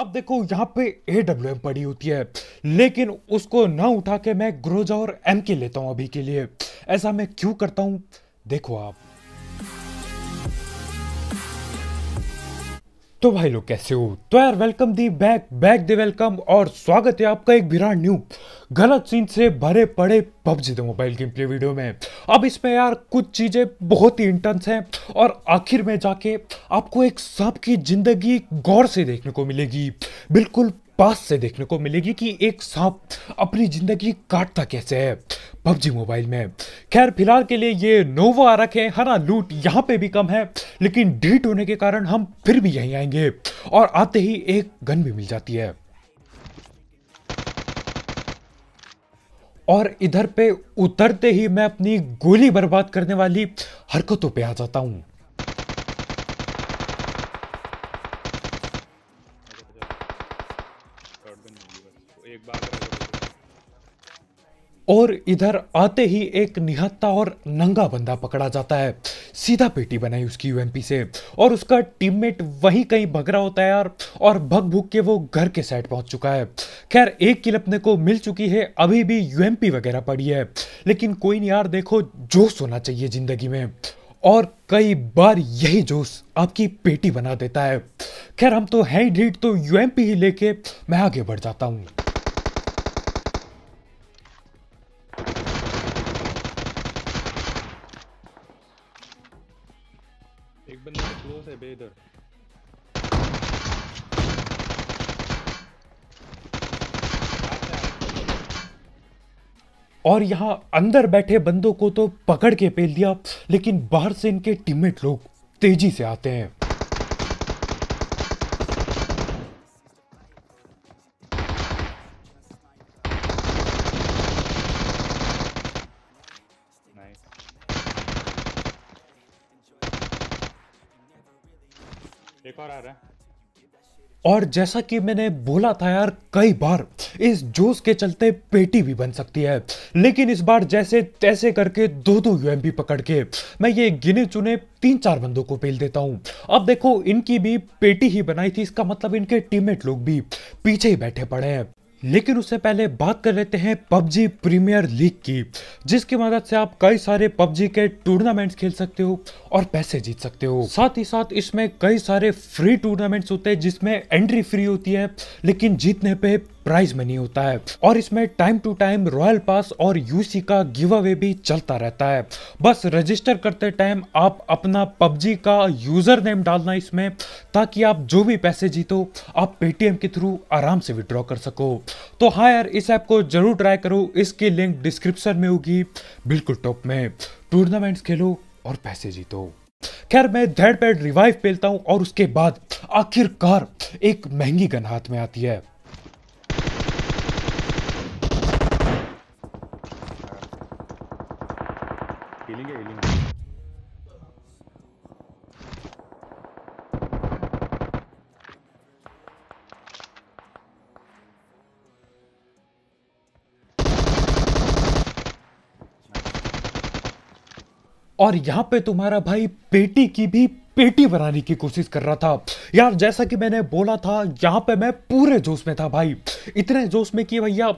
अब देखो यहाँ पे ए डब्ल्यू एम पड़ी होती है लेकिन उसको ना उठा के मैं ग्रोजा और एम के लेता हूँ अभी के लिए ऐसा मैं क्यों करता हूँ देखो आप तो भाई लोग कैसे हो तो यार welcome the back back the welcome और स्वागत है आपका एक विराट न्यू गलत सीन से भरे पड़े PUBG the mobile game play video में अब इसमें यार कुछ चीज़ें बहुत ही इंटेंस हैं और आखिर में जाके आपको एक सब की जिंदगी गौर से देखने को मिलेगी बिल्कुल पास से देखने को मिलेगी कि एक सांप अपनी जिंदगी काटता कैसे है पबजी मोबाइल में खैर फिलहाल के लिए ये नोवा रखे है ना लूट यहाँ पे भी कम है लेकिन डेट होने के कारण हम फिर भी यहीं आएंगे और आते ही एक गन भी मिल जाती है और इधर पे उतरते ही मैं अपनी गोली बर्बाद करने वाली हरकतों पे आ जाता हूं और इधर आते ही एक निहत्ता और नंगा बंदा पकड़ा जाता है सीधा पेटी बनाई उसकी यूएमपी से और उसका टीममेट वहीं कहीं भग रहा होता है यार और भग भुग के वो घर के साइड पहुंच चुका है खैर एक किल अपने को मिल चुकी है अभी भी यूएमपी वगैरह पड़ी है लेकिन कोई नहीं यार देखो जोश होना चाहिए जिंदगी में और कई बार यही जोश आपकी पेटी बना देता है खैर हम तो हैं ढीठ तो यूएमपी ही लेके मैं आगे बढ़ जाता हूँ इधर और यहाँ अंदर बैठे बंदों को तो पकड़ के पेल दिया लेकिन बाहर से इनके टीममेट लोग तेजी से आते हैं और जैसा कि मैंने बोला था यार कई बार इस जोश के चलते पेटी भी बन सकती है लेकिन इस बार जैसे तैसे करके दो दो भी पकड़ के मैं ये गिने चुने तीन चार बंदों को पेल देता हूँ अब देखो इनकी भी पेटी ही बनाई थी इसका मतलब इनके टीममेट लोग भी पीछे ही बैठे पड़े हैं लेकिन उससे पहले बात कर लेते हैं पबजी प्रीमियर लीग की जिसकी मदद से आप कई सारे पबजी के टूर्नामेंट्स खेल सकते हो और पैसे जीत सकते हो साथ ही साथ इसमें कई सारे फ्री टूर्नामेंट्स होते हैं जिसमें एंट्री फ्री होती है लेकिन जीतने पे प्राइज मनी होता है और इसमें time to time royal pass और यूसी का गिव अवे भी चलता रहता है बस रजिस्टर करते टाइम आप अपना पबजी का यूजर नेम डालना इसमें ताकि आप जो भी पैसे जीतो आप पेटीएम के थ्रू आराम से विड्रॉ कर सको तो हाँ यार इस ऐप को जरूर ट्राई करो इसकी लिंक डिस्क्रिप्शन में होगी बिल्कुल टॉप में टूर्नामेंट्स खेलो और पैसे जीतो खैर मैं धेड़ पेड रिवाइव पेलता हूं और उसके बाद आखिरकार एक महंगी गन हाथ में आती है हीलिंग है हीलिंग और यहां पे तुम्हारा भाई पेटी की भी पेटी बनाने की कोशिश कर रहा था यार जैसा कि मैंने बोला था यहां पे मैं पूरे जोश में था भाई इतने जोश में कि भैया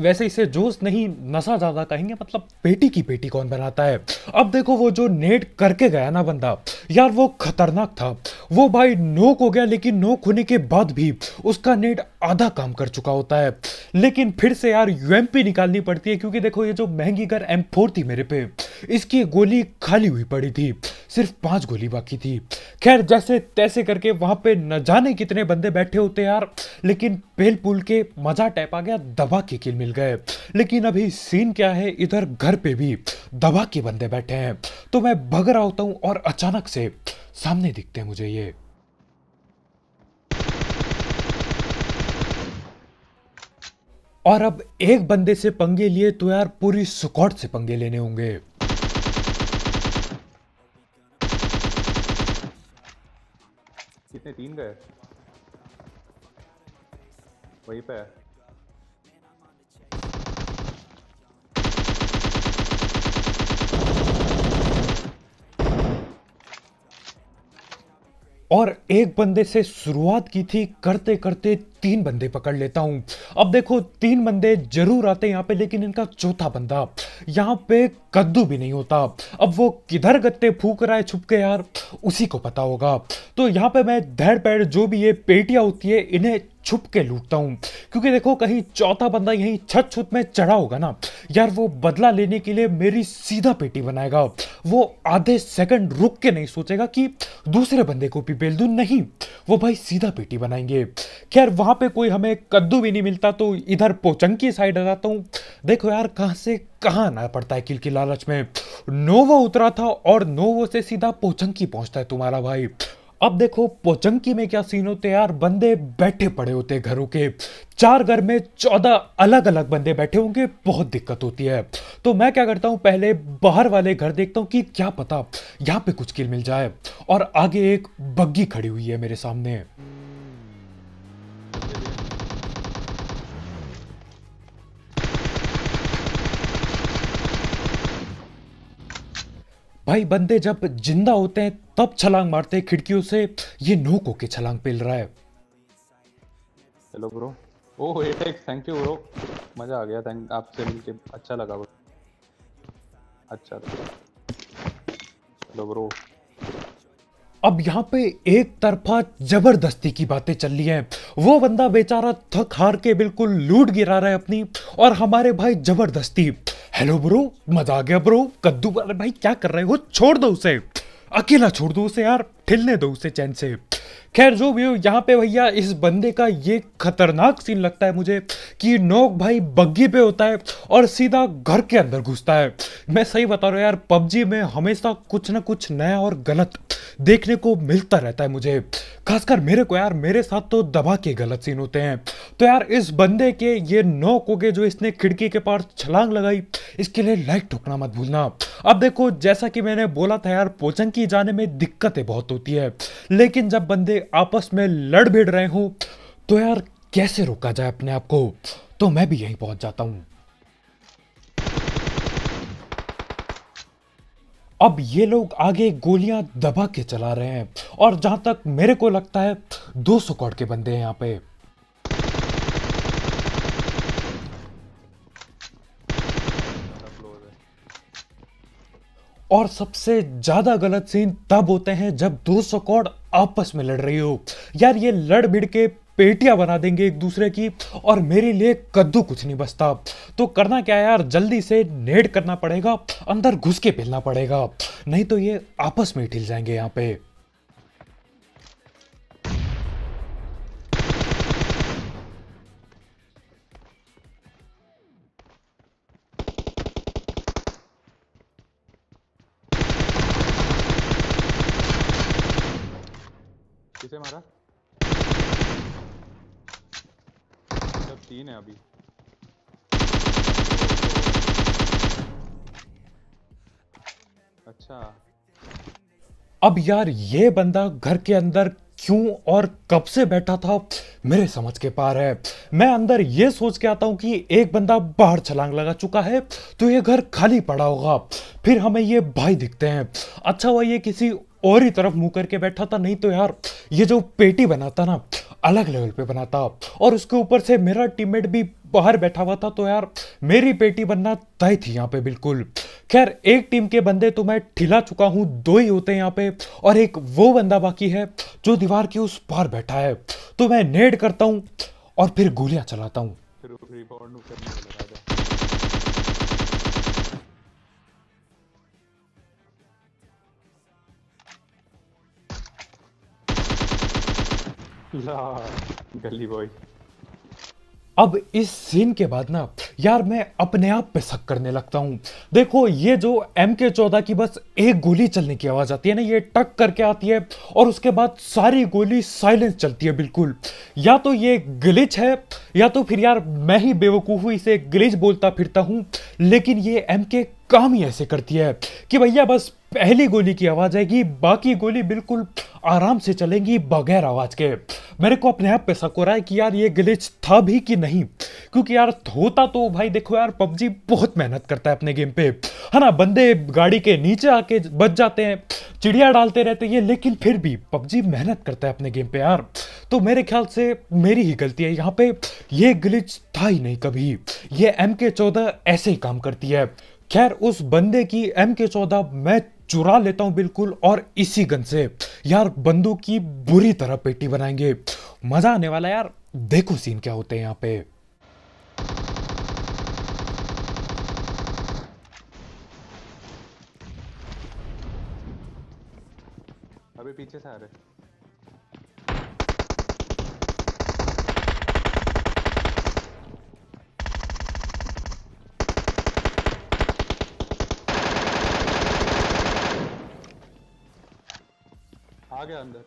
वैसे इसे जोश नहीं नशा ज़्यादा कहेंगे मतलब बेटी की बेटी कौन बनाता है अब देखो वो जो नेट करके गया ना बंदा यार वो खतरनाक था वो भाई नोक हो गया लेकिन नोक होने के बाद भी उसका नेट आधा काम कर चुका होता है लेकिन फिर से यार यूएमपी निकालनी पड़ती है क्योंकि देखो ये जो महंगी कर एम फोर थी मेरे पे इसकी गोली खाली हुई पड़ी थी सिर्फ पांच गोली बाकी थी खैर जैसे तैसे करके वहां पे न जाने कितने बंदे बैठे होते यार लेकिन पेल पुल के मजा टैप आ गया दबा के किल मिल गए लेकिन अभी सीन क्या है इधर घर पे भी दबा के बंदे बैठे हैं तो मैं भग रहा होता हूँ और अचानक से सामने दिखते हैं मुझे ये और अब एक बंदे से पंगे लिए तो यार पूरी स्कॉट से पंगे लेने होंगे कितने तीन गए वहीं पे और एक बंदे से शुरुआत की थी करते करते तीन बंदे पकड़ लेता हूँ अब देखो तीन बंदे जरूर आते यहाँ पे लेकिन इनका चौथा बंदा यहाँ पे कद्दू भी नहीं होता अब वो किधर गत्ते फूक रहा है छुप के यार उसी को पता होगा तो यहां पे मैं धैड़ पैड़ जो भी ये पेटियां होती है इन्हें छुप के लूटता हूं क्योंकि देखो कहीं चौथा बंदा यहीं छत छुत में चढ़ा होगा ना यार वो बदला लेने के लिए मेरी सीधा पेटी बनाएगा वो आधे सेकंड रुक के नहीं सोचेगा कि दूसरे बंदे को भी बेल दू नहीं वो भाई सीधा पेटी बनाएंगे खैर वहां वहाँ पे कोई हमें कद्दू भी नहीं मिलता तो इधर पोचंकी साइड आ जाता हूँ देखो यार कहाँ से कहाँ आना पड़ता है किल की लालच में नोवो उतरा था और नोवो से सीधा पोचंकी पहुँचता है तुम्हारा भाई अब देखो पोचंकी में क्या सीन होते यार बंदे बैठे पड़े होते घरों के चार घर में चौदह अलग अलग बंदे बैठे होंगे बहुत दिक्कत होती है तो मैं क्या करता हूँ पहले बाहर वाले घर देखता हूँ कि क्या पता यहाँ पे कुछ किल मिल जाए और आगे एक बग्गी खड़ी हुई है मेरे सामने भाई बंदे जब जिंदा होते हैं तब छलांग मारते हैं खिड़कियों से ये नोक होके छलांग पेल रहा है हेलो ब्रो ओ एक थैंक यू ब्रो मजा आ गया थैंक आपसे मिलके अच्छा लगा ब्रो अच्छा हेलो ब्रो अब यहाँ पे एक तरफा जबरदस्ती की बातें चल रही हैं वो बंदा बेचारा थक हार के बिल्कुल लूट गिरा रहा है अपनी और हमारे भाई जबरदस्ती हेलो ब्रो मजा आ गया ब्रो कद्दू अरे भाई क्या कर रहे हो छोड़ दो उसे अकेला छोड़ दो उसे यार ठिलने दो उसे चैन से खैर जो भी हो यहाँ पे भैया इस बंदे का ये खतरनाक सीन लगता है मुझे कि नोक भाई बग्गी पे होता है और सीधा घर के अंदर घुसता है मैं सही बता रहा हूँ यार पबजी में हमेशा कुछ ना कुछ नया और गलत देखने को मिलता रहता है मुझे खासकर मेरे को यार मेरे साथ तो दबा के गलत सीन होते हैं तो यार इस बंदे के ये नौ कोगे जो इसने खिड़की के पास छलांग लगाई इसके लिए लाइक ठोकना मत भूलना अब देखो जैसा कि मैंने बोला था यार की जाने में दिक्कतें बहुत होती है लेकिन जब बंदे आपस में लड़ भिड़ रहे हों तो यार कैसे रोका जाए अपने आप को तो मैं भी यहीं पहुंच जाता हूँ अब ये लोग आगे गोलियां दबा के चला रहे हैं और जहां तक मेरे को लगता है 200 कॉड के बंदे हैं यहां पे और सबसे ज़्यादा गलत सीन तब होते हैं जब दो सौ कॉड आपस में लड़ रही हो यार ये लड़ भिड़ के पेटियां बना देंगे एक दूसरे की और मेरे लिए कद्दू कुछ नहीं बचता तो करना क्या यार जल्दी से नेट करना पड़ेगा अंदर घुस के पेलना पड़ेगा नहीं तो ये आपस में ठिल जाएंगे यहाँ पे अब यार ये बंदा घर के अंदर क्यों और कब से बैठा था मेरे समझ के पार है मैं अंदर ये सोच के आता हूँ कि एक बंदा बाहर छलांग लगा चुका है तो ये घर खाली पड़ा होगा फिर हमें ये भाई दिखते हैं अच्छा हुआ ये किसी और ही तरफ मुंह करके बैठा था नहीं तो यार ये जो पेटी बनाता ना अलग लेवल पे बनाता और उसके ऊपर से मेरा टीममेट भी बाहर बैठा हुआ था तो यार मेरी बेटी बनना तय थी यहाँ पे बिल्कुल खैर एक टीम के बंदे तो मैं ठिला चुका हूँ दो ही होते हैं यहाँ पे और एक वो बंदा बाकी है जो दीवार के उस पार बैठा है तो मैं नेड करता हूँ और फिर गोलियां चलाता हूँ ला गली बॉय अब इस सीन के बाद ना यार मैं अपने आप पे शक करने लगता हूँ देखो ये जो एम के चौदह की बस एक गोली चलने की आवाज़ आती है ना ये टक करके आती है और उसके बाद सारी गोली साइलेंस चलती है बिल्कुल या तो ये ग्लिच है या तो फिर यार मैं ही बेवकूफ़ हूँ से ग्लिच बोलता फिरता हूँ लेकिन ये एम के काम ही ऐसे करती है कि भैया बस पहली गोली की आवाज़ आएगी बाकी गोली बिल्कुल आराम से चलेंगी बगैर आवाज़ के मेरे को अपने आप पे शक हो रहा है कि यार ये गिलिच था भी कि नहीं क्योंकि यार होता तो भाई देखो यार पबजी बहुत मेहनत करता है अपने गेम पे है ना बंदे गाड़ी के नीचे आके बच जाते हैं चिड़िया डालते रहते हैं लेकिन फिर भी पबजी मेहनत करता है अपने गेम पे यार तो मेरे ख्याल से मेरी ही गलती है यहाँ पे ये गिलिच था ही नहीं कभी ये एम के चौदह ऐसे ही काम करती है खैर उस बंदे की एम के चौदह मैं चुरा लेता हूं बिल्कुल और इसी गन से यार बंदूक की बुरी तरह पेटी बनाएंगे मजा आने वाला यार देखो सीन क्या होते हैं यहां पे अभी पीछे से आ रहे आ गया अंदर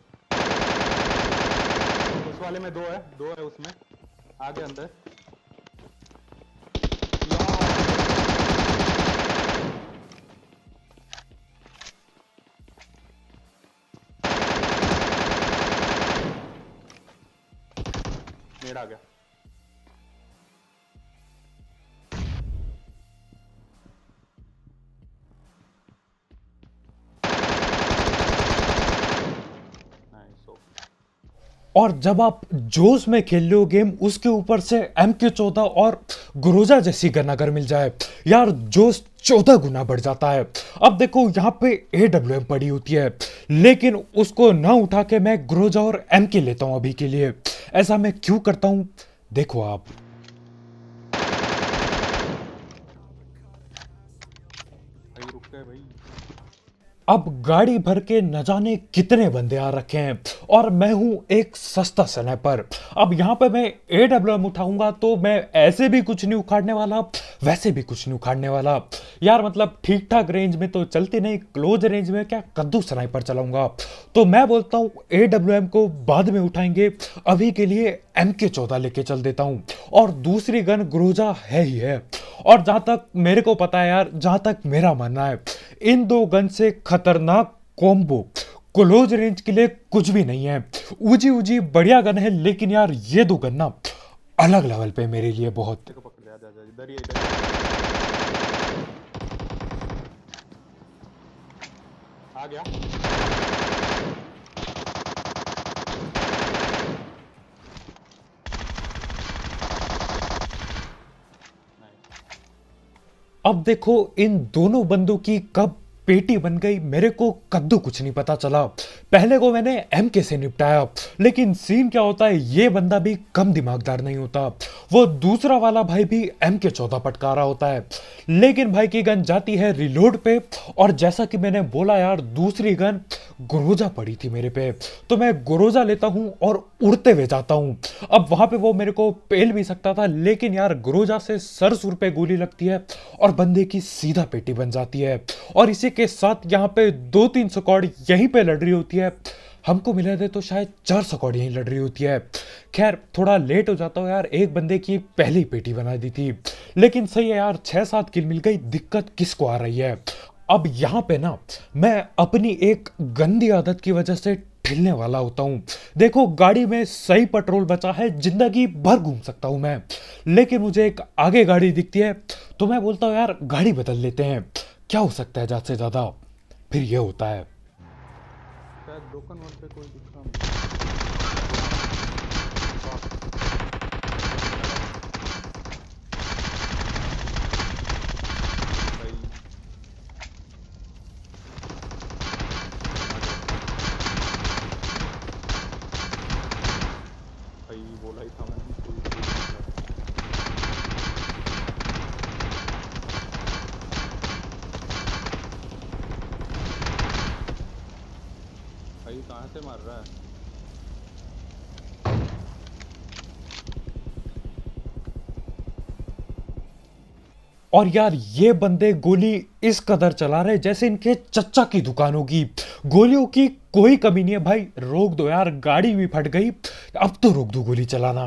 उस वाले में दो है दो है उसमें आ गया अंदर मेरा आ गया और जब आप जोश में खेल रहे हो गेम उसके ऊपर से एम के चौदह और गुरोजा जैसी गन अगर मिल जाए यार जोश चौदह गुना बढ़ जाता है अब देखो यहाँ पे ए डब्ल्यू एम पड़ी होती है लेकिन उसको ना उठा के मैं ग्रोजा और एम के लेता हूँ अभी के लिए ऐसा मैं क्यों करता हूँ देखो आप अब गाड़ी भर के न जाने कितने बंदे आ रखे हैं और मैं हूं एक सस्ता पर अब यहां पर मैं ए डब्ल्यू एम उठाऊंगा तो मैं ऐसे भी कुछ नहीं उखाड़ने वाला वैसे भी कुछ नहीं उखाड़ने वाला यार मतलब ठीक ठाक रेंज में तो चलती नहीं क्लोज रेंज में क्या कद्दू स्नाइपर चलाऊंगा तो मैं बोलता हूँ ए डब्ल्यू एम को बाद में उठाएंगे अभी के लिए एम के चौदह लेके चल देता हूँ और दूसरी गन ग्रोजा है ही है और जहां तक मेरे को पता है यार जहां तक मेरा मानना है इन दो गन से खर खतरनाक कॉम्बो क्लोज रेंज के लिए कुछ भी नहीं है उजी उजी बढ़िया गन है लेकिन यार ये दो गन ना अलग लेवल पे मेरे लिए बहुत आ गया अब देखो इन दोनों बंदों की कब पेटी बन गई मेरे को कद्दू कुछ नहीं पता चला पहले को मैंने एम के से निपटाया लेकिन सीन क्या होता है ये बंदा भी कम दिमागदार नहीं होता वो दूसरा वाला भाई भी एम के चौदह पटका रहा होता है लेकिन भाई की गन जाती है रिलोड पे और जैसा कि मैंने बोला यार दूसरी गन गुरोजा पड़ी थी मेरे पे तो मैं गुरोजा लेता हूँ और उड़ते हुए जाता हूँ अब वहाँ पे वो मेरे को पेल भी सकता था लेकिन यार गुरोजा से सर सुर पे गोली लगती है और बंदे की सीधा पेटी बन जाती है और इसी के साथ यहाँ पे दो तीन स्कॉड यहीं पे लड़ रही होती है हमको मिले थे तो शायद चार सकौड़ यहीं लड़ रही होती है खैर थोड़ा लेट हो जाता हो यार एक बंदे की पहली पेटी बना दी थी लेकिन सही है यार छः सात किल मिल गई दिक्कत किसको आ रही है अब यहाँ पे ना मैं अपनी एक गंदी आदत की वजह से ठिलने वाला होता हूँ देखो गाड़ी में सही पेट्रोल बचा है जिंदगी भर घूम सकता हूँ मैं लेकिन मुझे एक आगे गाड़ी दिखती है तो मैं बोलता हूँ यार गाड़ी बदल लेते हैं क्या हो सकता है ज़्यादा से ज़्यादा फिर यह होता है और यार ये बंदे गोली इस कदर चला रहे जैसे इनके चचा की दुकान होगी गोलियों की कोई कमी नहीं है भाई रोक दो यार गाड़ी भी फट गई अब तो रोक दो गोली चलाना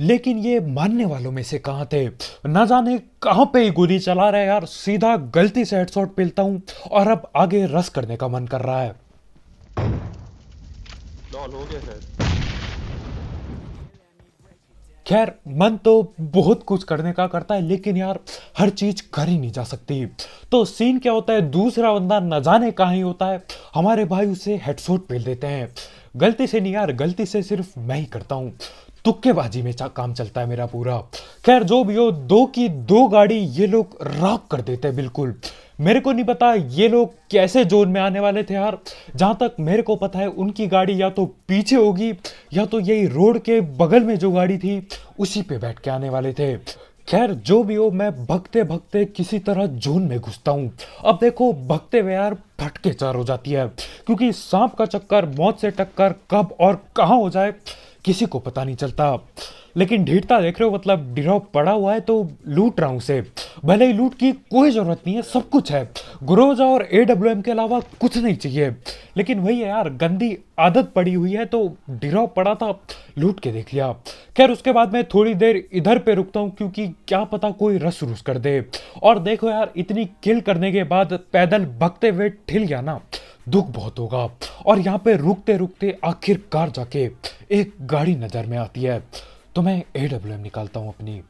लेकिन ये मानने वालों में से कहा थे ना जाने कहां पे ही गोली चला रहा है यार सीधा गलती से हेडशॉट पिलता हूं और अब आगे रस करने का मन कर रहा है हो गया खैर मन तो बहुत कुछ करने का करता है लेकिन यार हर चीज़ कर ही नहीं जा सकती तो सीन क्या होता है दूसरा बंदा न जाने कहा ही होता है हमारे भाई उसे हेडसोट पेल देते हैं गलती से नहीं यार गलती से सिर्फ मैं ही करता हूँ तुक्केबाजी में काम चलता है मेरा पूरा खैर जो भी हो दो की दो गाड़ी ये लोग राख कर देते हैं बिल्कुल मेरे को नहीं पता ये लोग कैसे जोन में आने वाले थे यार जहाँ तक मेरे को पता है उनकी गाड़ी या तो पीछे होगी या तो यही रोड के बगल में जो गाड़ी थी उसी पे बैठ के आने वाले थे खैर जो भी हो मैं भगते भगते किसी तरह जोन में घुसता हूँ अब देखो भगते हुए यार फटके चार हो जाती है क्योंकि सांप का चक्कर मौत से टक्कर कब और कहाँ हो जाए किसी को पता नहीं चलता लेकिन ढीठता देख रहे हो मतलब डिराव पड़ा हुआ है तो लूट रहा हूँ उसे भले ही लूट की कोई ज़रूरत नहीं है सब कुछ है ग्रोजा और ए के अलावा कुछ नहीं चाहिए लेकिन वही है यार गंदी आदत पड़ी हुई है तो डिराव पड़ा था लूट के देख लिया खैर उसके बाद मैं थोड़ी देर इधर पे रुकता हूँ क्योंकि क्या पता कोई रस रूस कर दे और देखो यार इतनी किल करने के बाद पैदल भगते हुए ठिल गया ना दुख बहुत होगा और यहाँ पे रुकते रुकते आखिरकार जाके एक गाड़ी नज़र में आती है तो मैं ए डब्ल्यू एम निकालता हूँ अपनी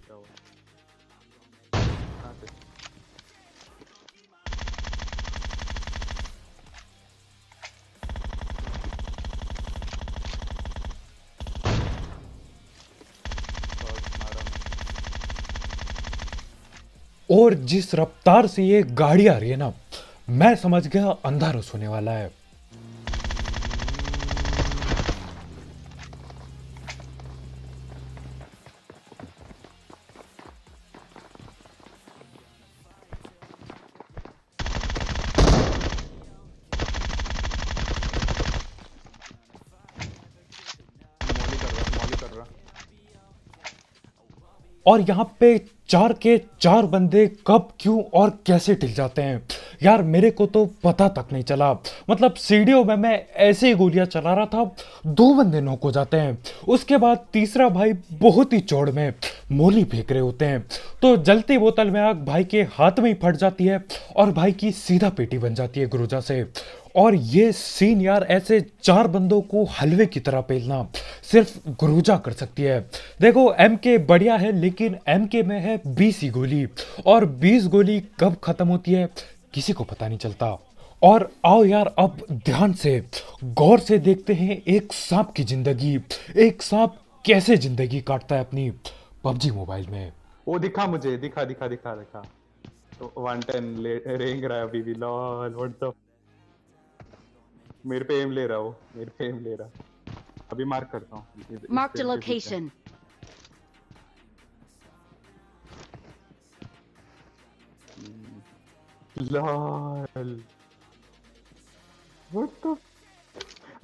और जिस रफ्तार से ये गाड़ी आ रही है ना मैं समझ गया अंधा रस होने वाला है और यहाँ पे चार के चार बंदे कब क्यों और कैसे टिल जाते हैं यार मेरे को तो पता तक नहीं चला मतलब सीढ़ियों में मैं ऐसे ही गोलियां चला रहा था दो बंदे नोक हो जाते हैं उसके बाद तीसरा भाई बहुत ही चौड़ में मोली फेंक रहे होते हैं तो जलती बोतल में आग भाई के हाथ में ही फट जाती है और भाई की सीधा पेटी बन जाती है गुरुजा से और ये सीन यार ऐसे चार बंदों को हलवे की तरह पेलना सिर्फ गुरुजा कर सकती है देखो एम के बढ़िया है लेकिन एम के में है बीस ही गोली और बीस गोली कब ख़त्म होती है किसी को पता नहीं चलता और आओ यार अब ध्यान से गौर से देखते हैं एक सांप की जिंदगी एक सांप कैसे जिंदगी काटता है अपनी पबजी मोबाइल में वो दिखा मुझे दिखा दिखा दिखा दिखा वन तो टेन रेंग रहा है अभी भी लॉल व्हाट द मेरे पे एम ले रहा हो मेरे पे एम ले रहा अभी मार्क करता हूँ मार्क द लोकेशन लाल व्हाट द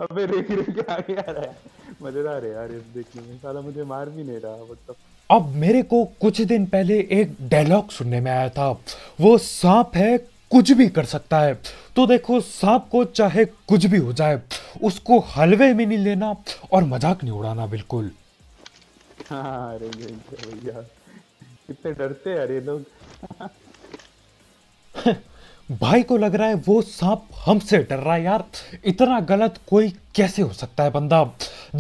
अबे रेख क्या आ गया यार मजेदार है यार देखने में साला मुझे मार भी नहीं रहा व्हाट द अब मेरे को कुछ दिन पहले एक डायलॉग सुनने में आया था वो सांप है कुछ भी कर सकता है तो देखो सांप को चाहे कुछ भी हो जाए उसको हलवे में नहीं लेना और मजाक नहीं उड़ाना बिल्कुल हाँ अरे भैया कितने डरते हैं अरे लोग भाई को लग रहा है वो सांप हमसे डर रहा है यार इतना गलत कोई कैसे हो सकता है बंदा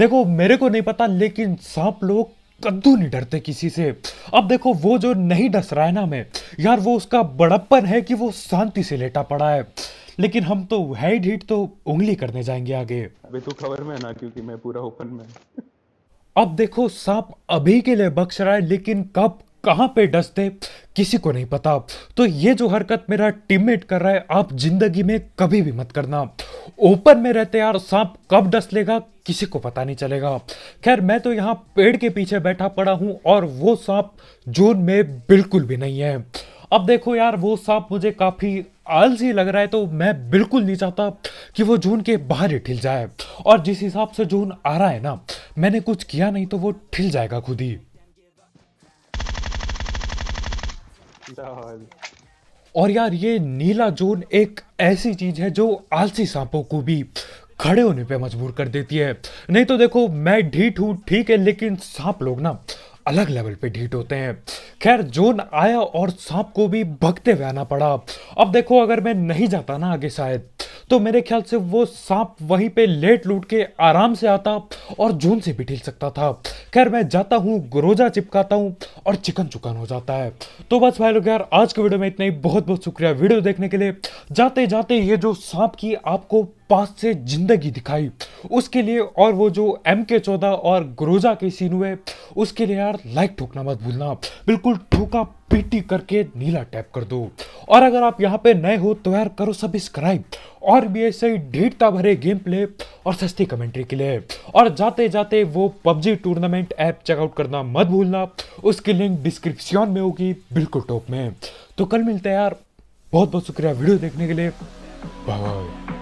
देखो मेरे को नहीं पता लेकिन सांप लोग कद्दू नहीं डरते किसी से अब देखो वो जो नहीं डस रहा है ना मैं यार वो उसका बड़प्पन है कि वो शांति से लेटा पड़ा है लेकिन हम तो हेड हिट तो उंगली करने जाएंगे आगे अभी तो खबर में ना क्योंकि मैं पूरा ओपन में अब देखो सांप अभी के लिए बख्श रहा है लेकिन कब कहाँ पे डसते किसी को नहीं पता तो ये जो हरकत मेरा टीममेट कर रहा है आप जिंदगी में कभी भी मत करना ओपन में रहते यार सांप कब डस लेगा किसी को पता नहीं चलेगा खैर मैं तो यहाँ पेड़ के पीछे बैठा पड़ा हूँ और वो सांप जून में बिल्कुल भी नहीं है अब देखो यार वो सांप मुझे काफ़ी आलसी लग रहा है तो मैं बिल्कुल नहीं चाहता कि वो जून के बाहर ही ठिल जाए और जिस हिसाब से जून आ रहा है ना मैंने कुछ किया नहीं तो वो ठिल जाएगा खुद ही और यार ये नीला जोन एक ऐसी चीज है जो आलसी सांपों को भी खड़े होने पे मजबूर कर देती है नहीं तो देखो मैं ढीठ हूँ ठीक है लेकिन सांप लोग ना अलग लेवल पे ढीठ होते हैं खैर जोन आया और सांप को भी भगते हुए आना पड़ा अब देखो अगर मैं नहीं जाता ना आगे शायद तो मेरे ख्याल से वो सांप वहीं पे लेट लूट के आराम से आता और जून से भी ढील सकता था खैर मैं जाता हूँ रोजा चिपकाता हूँ और चिकन चुकन हो जाता है तो बस भाई लोग यार आज के वीडियो में इतना ही बहुत बहुत शुक्रिया वीडियो देखने के लिए जाते जाते ये जो सांप की आपको पास से ज़िंदगी दिखाई उसके लिए और वो जो एम के चौदह और ग्रोजा के सीन हुए उसके लिए यार लाइक ठोकना मत भूलना बिल्कुल ठोका पीटी करके नीला टैप कर दो और अगर आप यहाँ पे नए हो तो यार करो सब्सक्राइब और भी ऐसे ही ढेरता भरे गेम प्ले और सस्ती कमेंट्री के लिए और जाते जाते वो पबजी टूर्नामेंट ऐप चेकआउट करना मत भूलना उसकी लिंक डिस्क्रिप्शन में होगी बिल्कुल टॉप में तो कल मिलते हैं यार बहुत बहुत शुक्रिया वीडियो देखने के लिए बाय